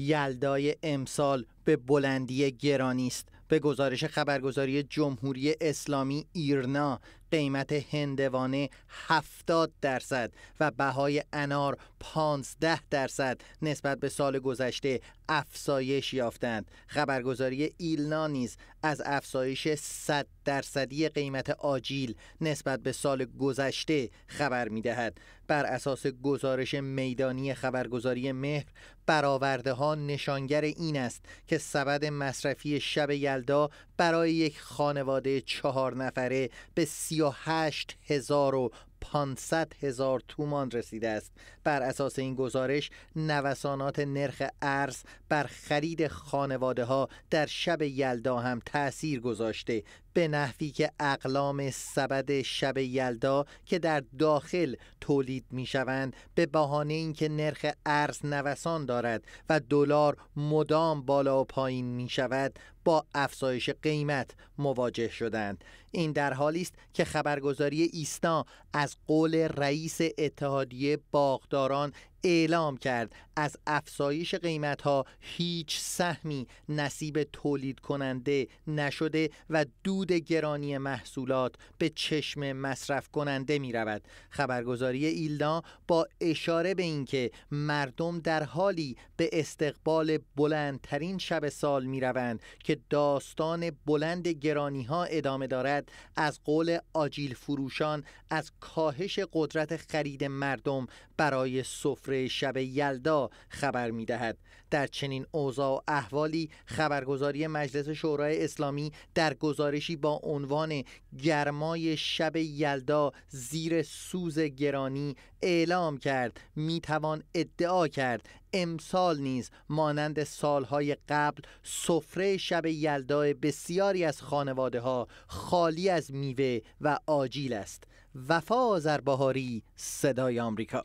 یلدای امسال به بلندی گرانی است به گزارش خبرگزاری جمهوری اسلامی ایرنا قیمت هندوانه 70 درصد و بهای انار 15 درصد نسبت به سال گذشته افزایش یافتند خبرگزاری ایلنا نیز از افزایش 100 درصدی قیمت آجیل نسبت به سال گذشته خبر میدهد بر اساس گزارش میدانی خبرگزاری مهر برآورده ها نشانگر این است که سبد مصرفی شب یلدا برای یک خانواده چهار نفره به 38 هزار و 500 هزار تومان رسیده است بر اساس این گزارش نوسانات نرخ ارز بر خرید خانواده ها در شب یلدا هم تاثیر گذاشته به نحوی که اقلام سبد شب یلدا که در داخل تولید می شوند به بهانه اینکه نرخ ارز نوسان دارد و دلار مدام بالا و پایین می شود با افزایش قیمت مواجه شدند این در حالی است که خبرگزاری ایستا از از قول رئیس اتحادیه باغداران اعلام کرد از افزایش قیمت ها هیچ سهمی نصیب تولید کننده نشده و دود گرانی محصولات به چشم مصرف کننده می رود. خبرگزاری ایلنا با اشاره به اینکه مردم در حالی به استقبال بلندترین شب سال می روند که داستان بلند گرانی ها ادامه دارد از قول آجیل فروشان از کاهش قدرت خرید مردم برای سفره شب یلدا خبر می دهد. در چنین اوضاع و احوالی خبرگزاری مجلس شورای اسلامی در گزارشی با عنوان گرمای شب یلدا زیر سوز گرانی اعلام کرد می توان ادعا کرد امسال نیز مانند سالهای قبل سفره شب یلدا بسیاری از خانواده ها خالی از میوه و آجیل است وفا آذربهاری صدای آمریکا